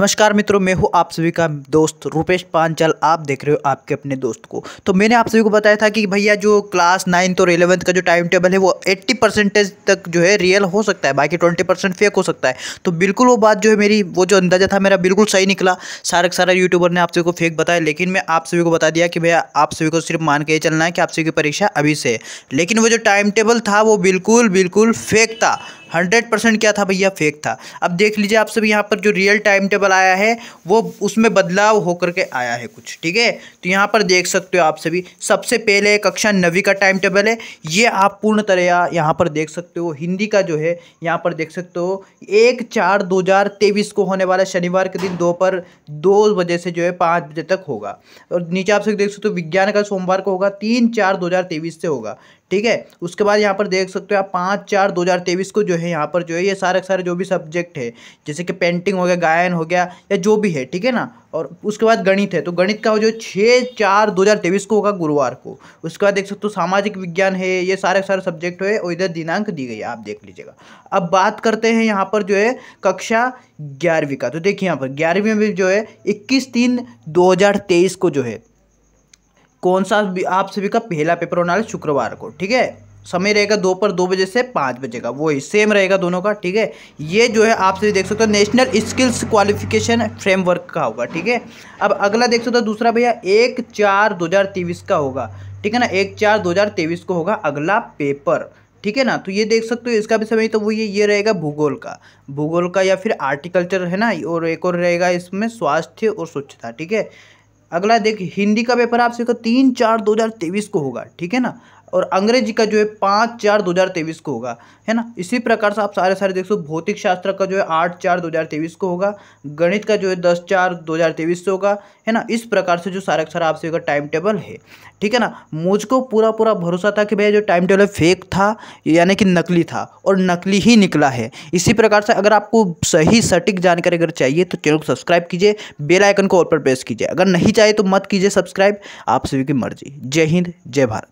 नमस्कार मित्रों मैं हूँ आप सभी का दोस्त रुपेश पांचाल आप देख रहे हो आपके अपने दोस्त को तो मैंने आप सभी को बताया था कि भैया जो क्लास नाइन्थ और एलेवंथ का जो टाइम टेबल है वो एट्टी परसेंटेज तक जो है रियल हो सकता है बाकी ट्वेंटी परसेंट फेक हो सकता है तो बिल्कुल वो बात जो है मेरी वो जो अंदाजा था मेरा बिल्कुल सही निकला सारा सारा यूट्यूबर ने आप सभी को फेक बताया लेकिन मैं आप सभी को बता दिया कि भैया आप सभी को सिर्फ मान के ये चलना है कि आप सभी की परीक्षा अभी से लेकिन वो जो टाइम टेबल था वो बिल्कुल बिल्कुल फेक था हंड्रेड परसेंट क्या था भैया फेक था अब देख लीजिए आप सब यहाँ पर जो रियल टाइम टेबल आया है वो उसमें बदलाव होकर के आया है कुछ ठीक है तो यहाँ पर देख सकते हो आप सभी सबसे पहले कक्षा नवी का टाइम टेबल है ये आप पूर्ण तरह यहाँ पर देख सकते हो हिंदी का जो है यहाँ पर देख सकते हो एक चार दो को होने वाला शनिवार के दिन दोपहर दो बजे से जो है पाँच बजे तक होगा और नीचे आप सब देख सकते हो विज्ञान का सोमवार को होगा तीन चार दो से होगा ठीक है उसके बाद यहाँ पर देख सकते हो आप पाँच चार दो हज़ार तेईस को जो है यहाँ पर जो है ये सारे सारे जो भी सब्जेक्ट है जैसे कि पेंटिंग हो गया गायन हो गया या जो भी है ठीक है ना और उसके बाद गणित है तो गणित का जो छः चार दो हज़ार तेईस को होगा गुरुवार को उसके बाद देख सकते हो सामाजिक विज्ञान है ये सारे सारे सब्जेक्ट है और इधर दिनांक दी गई है आप देख लीजिएगा अब बात करते हैं यहाँ पर जो है कक्षा ग्यारहवीं का तो देखिए यहाँ पर ग्यारहवीं में जो है इक्कीस तीन दो को जो है कौन सा आप सभी का पहला पेपर होने वाला शुक्रवार को ठीक है समय रहेगा दोपहर दो बजे से पाँच बजे का वही सेम रहेगा दोनों का ठीक है ये जो है आप सभी देख सकते हो नेशनल स्किल्स क्वालिफिकेशन फ्रेमवर्क का होगा ठीक है अब अगला देख सकते हो दूसरा भैया एक चार दो हज़ार तेईस का होगा ठीक है ना एक चार दो हज़ार तेईस को होगा अगला पेपर ठीक है ना तो ये देख सकते हो इसका भी समय तो वो ये ये रहेगा भूगोल का भूगोल का या फिर आर्टिकल्चर है ना और एक और रहेगा इसमें स्वास्थ्य और स्वच्छता ठीक है अगला देख हिंदी का पेपर आपसे तीन चार दो हज़ार तेईस को होगा ठीक है ना और अंग्रेजी का जो है पाँच चार दो हज़ार तेईस को होगा है ना इसी प्रकार से आप सारे सारे देख सो भौतिक शास्त्र का जो है आठ चार दो हज़ार तेईस को होगा गणित का जो है दस चार दो हज़ार तेईस से होगा है ना इस प्रकार से जो सारा सारा आपसे का टाइम टेबल है ठीक है ना मुझको पूरा पूरा भरोसा था कि भैया जो टाइम टेबल फेक था यानी कि नकली था और नकली ही निकला है इसी प्रकार से अगर आपको सही सटीक जानकारी अगर चाहिए तो चैनल को सब्सक्राइब कीजिए बेल आइकन को और पर प्रेस कीजिए अगर नहीं चाहिए तो मत कीजिए सब्सक्राइब आप सभी की मर्जी जय हिंद जय भारत